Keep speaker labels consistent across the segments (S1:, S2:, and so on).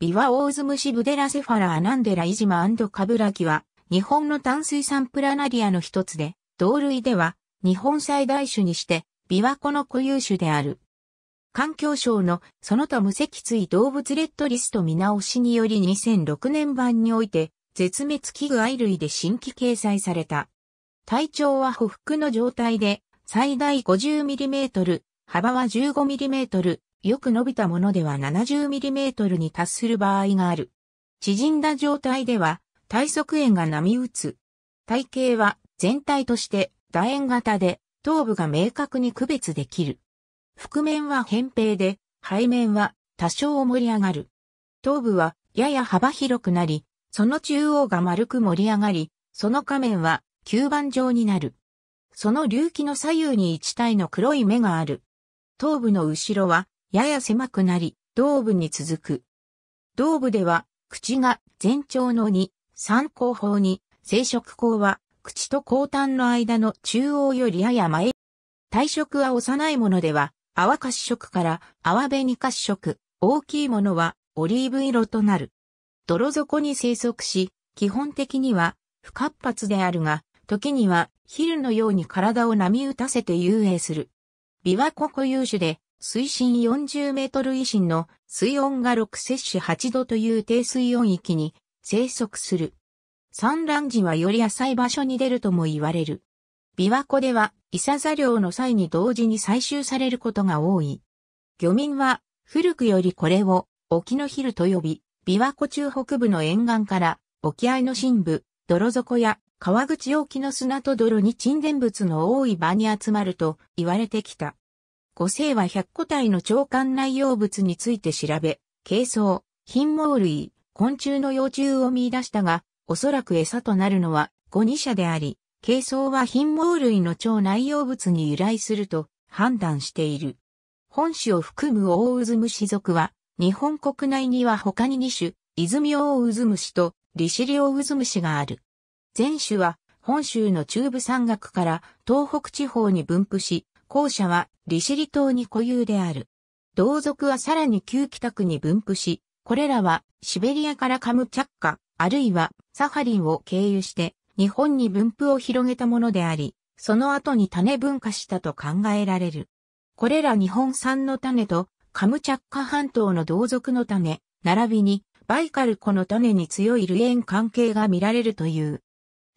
S1: ビワオーズムシブデラセファラアナンデライジマカブラキは、日本の淡水産プラナリアの一つで、同類では、日本最大種にして、ビワコの固有種である。環境省のその他無脊椎動物レッドリスト見直しにより2006年版において、絶滅危惧愛類で新規掲載された。体長は補服の状態で、最大 50mm、幅は 15mm、よく伸びたものでは 70mm に達する場合がある。縮んだ状態では、体側円が波打つ。体型は全体として楕円型で、頭部が明確に区別できる。覆面は扁平で、背面は多少盛り上がる。頭部はやや幅広くなり、その中央が丸く盛り上がり、その下面は吸盤状になる。その隆起の左右に一体の黒い目がある。頭部の後ろはやや狭くなり、胴部に続く。胴部では、口が全長の2、3後方に、生殖口は、口と後端の間の中央よりやや前。体色は幼いものでは、泡褐色から泡紅褐色、大きいものはオリーブ色となる。泥底に生息し、基本的には不活発であるが、時にはヒルのように体を波打たせて遊泳する。琵琶湖固有種で、水深40メートル以深の水温が6摂氏8度という低水温域に生息する。産卵時はより浅い場所に出るとも言われる。琵琶湖では、イサザ漁の際に同時に採集されることが多い。漁民は、古くよりこれを、沖の昼と呼び、琵琶湖中北部の沿岸から、沖合の深部、泥底や川口沖の砂と泥に沈殿物の多い場に集まると言われてきた。五世は百個体の長官内容物について調べ、形相、品毛類、昆虫の幼虫を見出したが、おそらく餌となるのは五二者であり、形相は品毛類の腸内容物に由来すると判断している。本種を含むオオウズムシ属は、日本国内には他に二種、泉オオウズムシと利尻リオウズムシがある。全種は本州の中部山岳から東北地方に分布し、後者は利尻島に固有である。同族はさらに旧北区に分布し、これらはシベリアからカムチャッカ、あるいはサハリンを経由して日本に分布を広げたものであり、その後に種分化したと考えられる。これら日本産の種とカムチャッカ半島の同族の種、並びにバイカル湖の種に強い類縁関係が見られるという。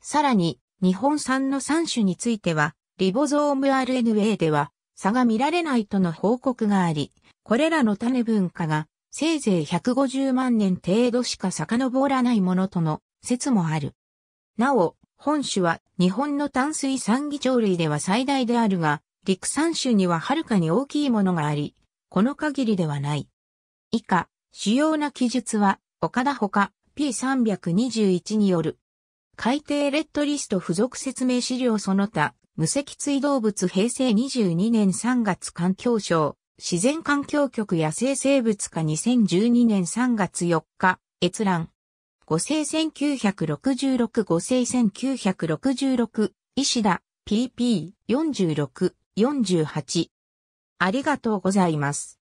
S1: さらに、日本産の3種については、リボゾーム RNA では差が見られないとの報告があり、これらの種文化がせいぜい150万年程度しか遡らないものとの説もある。なお、本種は日本の淡水産議鳥類では最大であるが、陸産種にははるかに大きいものがあり、この限りではない。以下、主要な記述は、岡田ほか P321 による、海底レッドリスト付属説明資料その他、無脊椎動物平成22年3月環境省、自然環境局野生生物課2012年3月4日、閲覧。五星1966五星1966、石田、pp46、48。ありがとうございます。